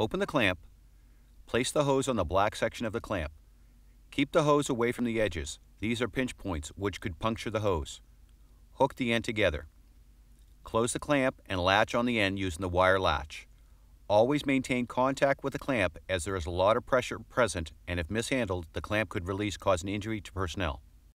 Open the clamp, place the hose on the black section of the clamp. Keep the hose away from the edges. These are pinch points which could puncture the hose. Hook the end together. Close the clamp and latch on the end using the wire latch. Always maintain contact with the clamp as there is a lot of pressure present and if mishandled, the clamp could release causing injury to personnel.